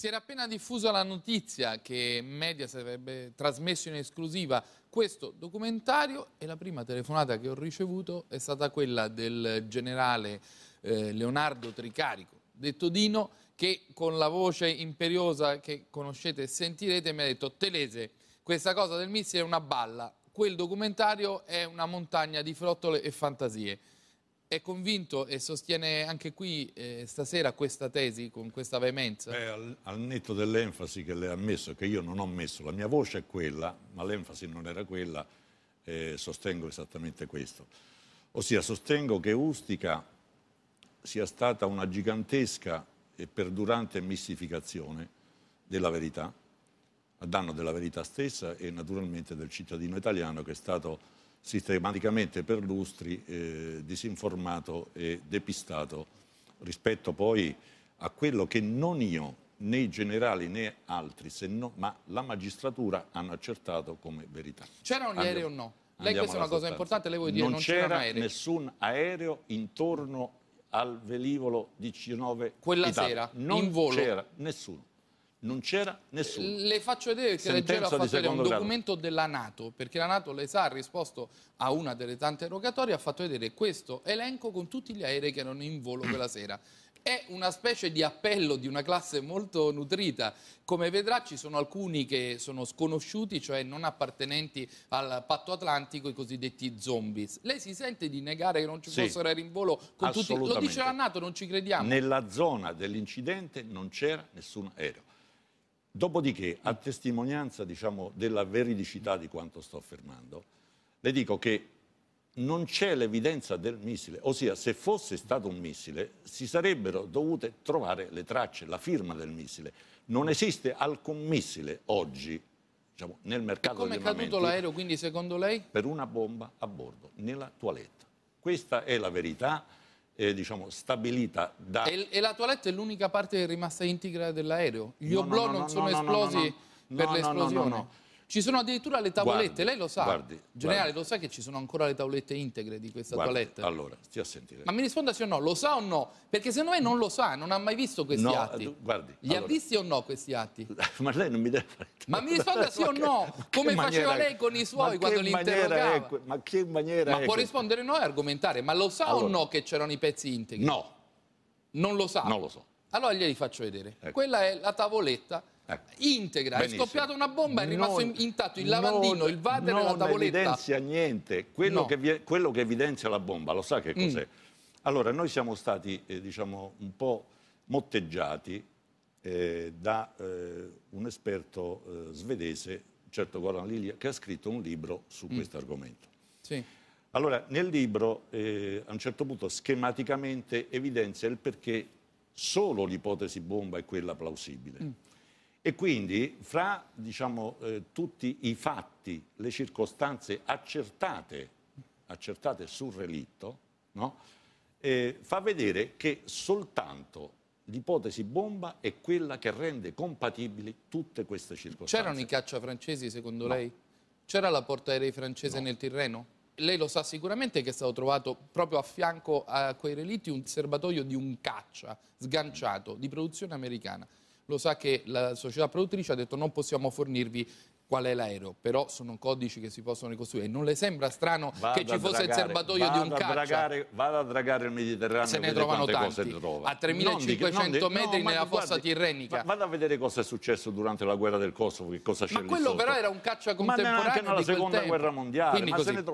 Si era appena diffusa la notizia che Mediaset avrebbe trasmesso in esclusiva questo documentario e la prima telefonata che ho ricevuto è stata quella del generale eh, Leonardo Tricarico, detto Dino, che con la voce imperiosa che conoscete e sentirete mi ha detto Telese, questa cosa del missile è una balla, quel documentario è una montagna di frottole e fantasie è convinto e sostiene anche qui eh, stasera questa tesi con questa veemenza? Beh, al, al, netto dell'enfasi che lei ha messo, che io non ho messo, la mia voce è quella, ma l'enfasi non era quella, eh, sostengo esattamente questo. Ossia sostengo che Ustica sia stata una gigantesca e perdurante mistificazione della verità, a danno della verità stessa e naturalmente del cittadino italiano che è stato sistematicamente per lustri eh, disinformato e depistato rispetto poi a quello che non io né i generali né altri, no, ma la magistratura hanno accertato come verità. c'era un aereo o no? Lei questa è una cosa importante, lei vuoi dire non, non c'era nessun aereo intorno al velivolo 19 Quella Italia. sera, Non c'era nessuno non c'era nessuno. Le faccio vedere che leggero ha fatto vedere un documento grado. della Nato, perché la Nato, lei sa, ha risposto a una delle tante erogatorie, ha fatto vedere questo elenco con tutti gli aerei che erano in volo quella sera. È una specie di appello di una classe molto nutrita. Come vedrà ci sono alcuni che sono sconosciuti, cioè non appartenenti al patto atlantico, i cosiddetti zombies. Lei si sente di negare che non ci sì, fossero aerei in volo con tutti? Lo dice la Nato, non ci crediamo. Nella zona dell'incidente non c'era nessun aereo. Dopodiché, a testimonianza diciamo, della veridicità di quanto sto affermando, le dico che non c'è l'evidenza del missile, ossia se fosse stato un missile si sarebbero dovute trovare le tracce, la firma del missile. Non esiste alcun missile oggi diciamo, nel mercato Come è caduto l'aereo quindi secondo lei? Per una bomba a bordo, nella toiletta. Questa è la verità eh, diciamo, stabilita da... E, e, la toilette è l'unica parte rimasta integra dell'aereo? Gli no, oblò no, no, non sono esplosi per l'esplosione? Ci sono addirittura le tavolette, guardi, lei lo sa, guardi, generale guardi. lo sa che ci sono ancora le tavolette integre di questa guardi, toilette? Allora, stia a sentire. Ma mi risponda sì o no, lo sa o no? Perché secondo me non lo sa, non ha mai visto questi no, atti. Eh, guardi, Li allora... ha visti o no questi atti? Ma lei non mi deve fare... Ma mi risponda sì o no, che, come faceva lei con i suoi quando li interrogava? È, ma che maniera Ma può questa? rispondere no e argomentare, ma lo sa allora, o no che c'erano i pezzi integri? No. Non lo sa? Non lo so. Allora glieli faccio vedere. Ecco. Quella è la tavoletta Ecco. integra, Benissimo. è scoppiata una bomba, è rimasto non, intatto il lavandino, non, il vater e la tavoletta. Non evidenzia niente, quello, no. che quello, che evidenzia la bomba, lo sa che mm. cos'è? Mm. Allora, noi siamo stati, eh, diciamo, un po' motteggiati eh, da eh, un esperto eh, svedese, certo Goran Lilia, che ha scritto un libro su mm. questo argomento. Sì. Allora, nel libro, eh, a un certo punto, schematicamente evidenzia il perché solo l'ipotesi bomba è quella plausibile. Mm. E quindi fra diciamo, eh, tutti i fatti, le circostanze accertate, accertate sul relitto, no? eh, fa vedere che soltanto l'ipotesi bomba è quella che rende compatibili tutte queste circostanze. C'erano i caccia francesi secondo no. lei? C'era la portaerei francese no. nel Tirreno? Lei lo sa sicuramente che è stato trovato proprio a fianco a quei relitti un serbatoio di un caccia sganciato di produzione americana lo sa che la società produttrice ha detto non possiamo fornirvi qual è l'aereo, però sono codici che si possono ricostruire. Non le sembra strano vado che ci fosse dragare, il serbatoio di un caccia? Dragare, vado a dragare il Mediterraneo. Se ne trovano tanti. Trova. A 3500 metri no, nella guardi, fossa tirrenica. Vado a vedere cosa è successo durante la guerra del Kosovo, che cosa c'è Ma quello sotto. però era un caccia contemporaneo Ma anche nella seconda tempo. guerra mondiale. Quindi,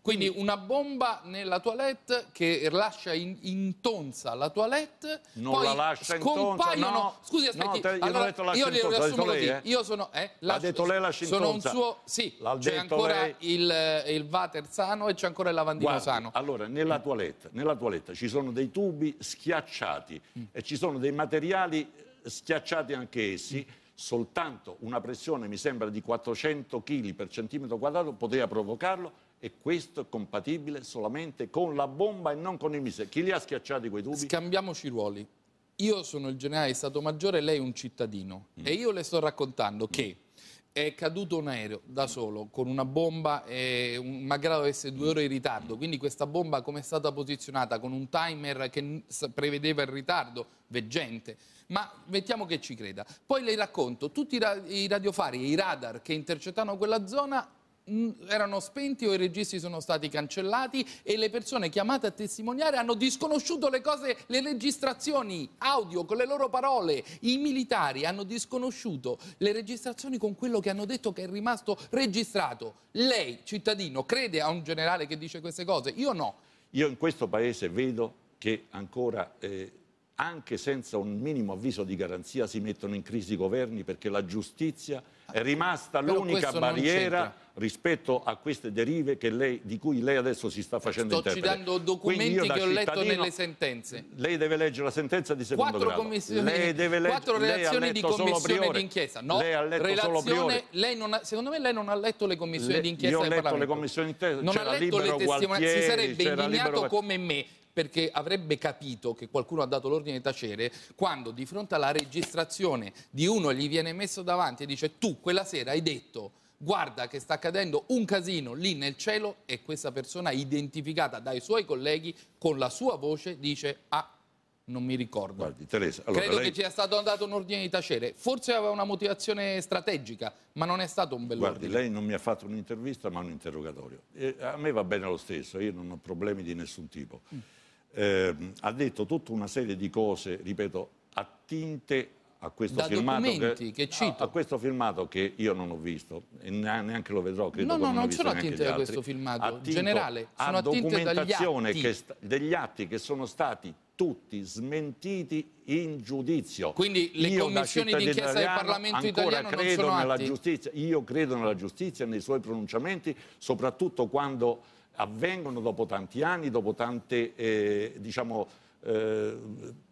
Quindi, una bomba nella toilette che lascia in, intonza la toilette. Non poi la lascia scompaiono... intonza, no. Scusi, aspetti. No, te, io, io ho riassumo così. Lei, eh. Io sono... Eh, ha detto lei la sono un suo... Sì, c'è ancora il, eh, il water sano e c'è ancora il lavandino Guardi, sano. Allora, nella toilette, nella toilette ci sono dei tubi schiacciati mm. e ci sono dei materiali eh, schiacciati anche essi. Mm soltanto una pressione, mi sembra, di 400 kg per centimetro quadrato poteva provocarlo e questo è compatibile solamente con la bomba e non con il missile. Chi li ha schiacciati quei tubi? Scambiamoci i ruoli. Io sono il generale di Stato Maggiore e lei è un cittadino. Mm. E io le sto raccontando mm. che è caduto un aereo da solo con una bomba, e un, malgrado avesse due ore di ritardo. Quindi questa bomba come è stata posizionata? Con un timer che prevedeva il ritardo, veggente. Ma mettiamo che ci creda. Poi le racconto, tutti i radiofari e i radar che intercettano quella zona erano spenti o i registri sono stati cancellati e le persone chiamate a testimoniare hanno disconosciuto le cose, le registrazioni audio con le loro parole. I militari hanno disconosciuto le registrazioni con quello che hanno detto che è rimasto registrato. Lei, cittadino, crede a un generale che dice queste cose? Io no. Io in questo paese vedo che ancora... Eh anche senza un minimo avviso di garanzia si mettono in crisi i governi perché la giustizia è rimasta l'unica barriera rispetto a queste derive lei, di cui lei adesso si sta facendo Sto interprete. Sto citando documenti che ho letto nelle sentenze. Lei deve leggere la sentenza di secondo quattro grado. Lei deve legge, quattro relazioni di commissione d'inchiesta. No, lei ha letto relazione, solo Priore. Lei ha, secondo me lei non ha letto le commissioni d'inchiesta Io ho letto le commissioni d'inchiesta. Non ha letto le testimonianze. Si sarebbe indignato come me perché avrebbe capito che qualcuno ha dato l'ordine di tacere quando di fronte alla registrazione di uno gli viene messo davanti e dice tu quella sera hai detto guarda che sta accadendo un casino lì nel cielo e questa persona identificata dai suoi colleghi con la sua voce dice ah non mi ricordo. Guardi, Teresa, allora, Credo lei... che ci sia stato dato un ordine di tacere. Forse aveva una motivazione strategica, ma non è stato un bel Guardi, ordine. lei non mi ha fatto un'intervista, ma un interrogatorio. Eh, a me va bene lo stesso, io non ho problemi di nessun tipo. Mm. Eh, ha detto tutta una serie di cose, ripeto, attinte a questo, che, che a, a questo filmato che, io non ho visto e neanche lo vedrò credo no no non, non sono attinte da questo filmato attinto generale sono a documentazione atti. degli atti che sono stati tutti smentiti in giudizio quindi le io, commissioni d'inchiesta del Parlamento italiano non sono nella atti. giustizia io credo nella giustizia nei suoi pronunciamenti soprattutto quando avvengono dopo tanti anni dopo tante eh, diciamo eh,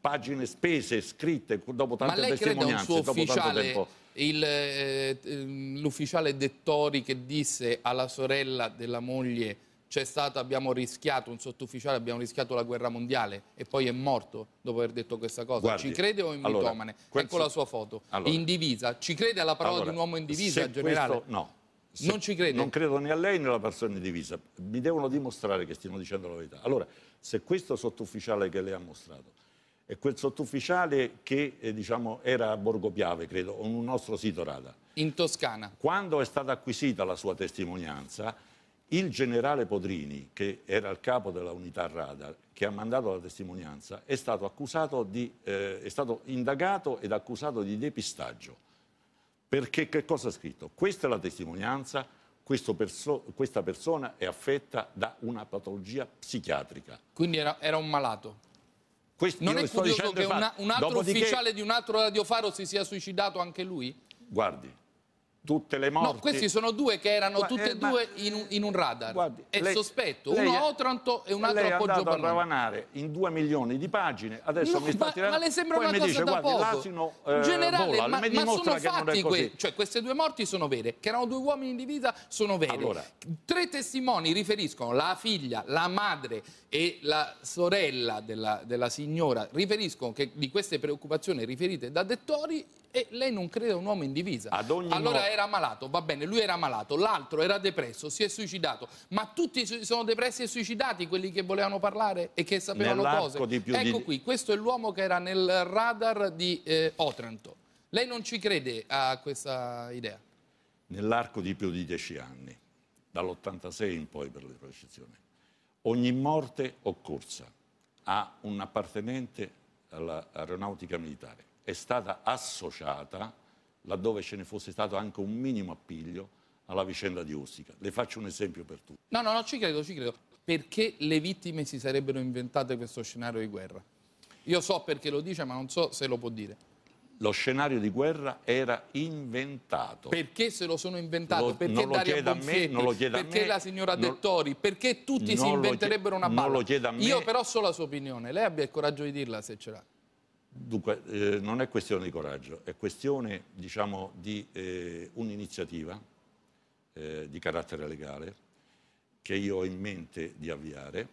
pagine spese scritte dopo tante Ma lei crede un suo ufficiale, eh, eh, l'ufficiale eh, Dettori che disse alla sorella della moglie c'è stato, abbiamo rischiato, un sottufficiale, abbiamo rischiato la guerra mondiale e poi è morto dopo aver detto questa cosa. Guardi, ci crede o è mitomane? Allora, ecco questo... Ecco la sua foto, allora, in divisa. Ci crede alla parola allora, di un uomo in divisa, generale? Questo, no, se non ci crede? Non credo né a lei né alla persona divisa. Mi devono dimostrare che stiano dicendo la verità. Allora, se questo sottufficiale che lei ha mostrato è quel sottufficiale che eh, diciamo, era a Borgo Piave, credo, un nostro sito Rada. In Toscana. Quando è stata acquisita la sua testimonianza, il generale Podrini, che era il capo della unità Rada, che ha mandato la testimonianza, è stato, di, eh, è stato indagato ed accusato di depistaggio. Perché che cosa ha scritto? Questa è la testimonianza, perso questa persona è affetta da una patologia psichiatrica. Quindi era, era un malato? Questo non è curioso che una, un altro Dopodiché... ufficiale di un altro radiofaro si sia suicidato anche lui? Guardi, tutte le morti. No, questi sono due che erano eh, ma, tutte e eh, due in, in, un radar. Guardi, è lei, sospetto, lei, uno a Otranto e un altro a Poggio Lei è ravanare in due milioni di pagine, adesso no, mi sta ma, tirando... Ma le sembra una cosa dice, da poco. l'asino eh, Generale, vola, ma, ma sono che non è cioè, queste due morti sono vere, che erano due uomini in divisa sono vere. Allora. Tre testimoni riferiscono, la figlia, la madre e la sorella della, della signora, riferiscono che di queste preoccupazioni riferite da Dettori e lei non crede a un uomo in divisa. Ad ogni allora, era malato, va bene, lui era malato, l'altro era depresso, si è suicidato, ma tutti sono depressi e suicidati quelli che volevano parlare e che sapevano cose. ecco di... qui, questo è l'uomo che era nel radar di eh, Otranto. Lei non ci crede a questa idea? Nell'arco di più di dieci anni, dall'86 in poi per le precisioni, ogni morte occorsa a un appartenente all'aeronautica militare è stata associata laddove ce ne fosse stato anche un minimo appiglio alla vicenda di Ostica. Le faccio un esempio per tutti. No, no, no, ci credo, ci credo. Perché le vittime si sarebbero inventate questo scenario di guerra? Io so perché lo dice, ma non so se lo può dire. Lo scenario di guerra era inventato. Perché se lo sono inventato? Lo, perché Dario Bonfetti? Me, non lo chiede perché a me, la signora non, Perché tutti si inventerebbero una balla? Non lo chiede a me. Io però so la sua opinione. Lei abbia il coraggio di dirla se ce l'ha. Dunque eh, non è questione di coraggio, è questione diciamo, di eh, un'iniziativa eh, di carattere legale che io ho in mente di avviare.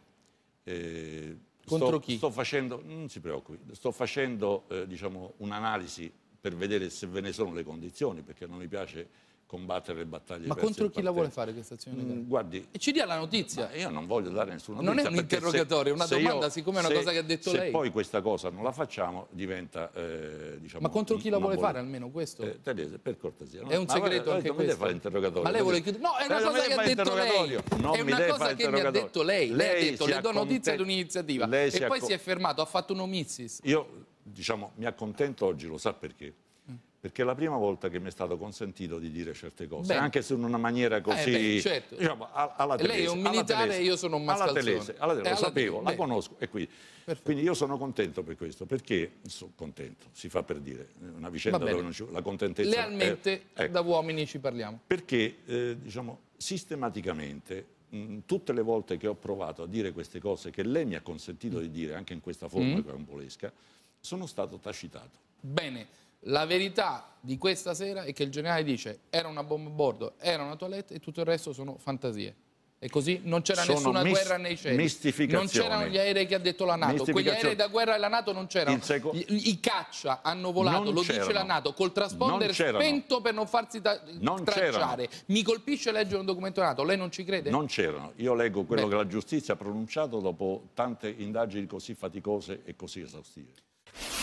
Eh, Contro sto, chi? Sto facendo, non si preoccupi, sto facendo eh, diciamo, un'analisi per vedere se ve ne sono le condizioni, perché non mi piace combattere le battaglie. Ma contro chi la vuole fare questa azione? Mm, guardi, e ci dia la notizia. io non voglio dare nessuna notizia. Non è un interrogatorio, è una domanda, io, siccome è una se, cosa che ha detto se lei. Se poi questa cosa non la facciamo, diventa. Eh, diciamo, Ma contro chi la vuole fare almeno questo? Eh, Teresa, per cortesia. È un segreto ma, anche non questo. Fare interrogatorio. Ma lei vuole chiudere. No, è una eh, cosa che ha detto lei. Non è una cosa che mi ha detto lei. Lei, lei ha detto, le do notizia di un'iniziativa. E poi si è fermato, ha fatto un omissis. Io, diciamo, mi accontento oggi, lo sa perché? perché è la prima volta che mi è stato consentito di dire certe cose, Bene. anche se in una maniera eh, così, eh beh, certo. diciamo, alla telese. Lei è un militare e io sono un mascalzone. Alla telese, alla telese, eh, lo alla sapevo, beh. la conosco e quindi, quindi, io sono contento per questo, perché sono contento, si fa per dire, una vicenda dove non ci la contentezza... Lealmente è, eh, ecco. da uomini ci parliamo. Perché, eh, diciamo, sistematicamente, mm, tutte le volte che ho provato a dire queste cose che lei mi ha consentito di dire, anche in questa forma mm. carambulesca, sono stato tacitato. Bene. La verità di questa sera è che il generale dice era una bomba a bordo, era una toilette e tutto il resto sono fantasie. E così non c'era nessuna mis- guerra nei cieli. Non c'erano gli aerei che ha detto la Nato. Quegli aerei da guerra della Nato non c'erano. Seco- I, I, caccia hanno volato, non lo c'erano. dice la Nato, col trasponder spento per non farsi da- non tracciare. C'erano. Mi colpisce leggere un documento Nato. Lei non ci crede? Non c'erano. Io leggo quello Beh. che la giustizia ha pronunciato dopo tante indagini così faticose e così esaustive.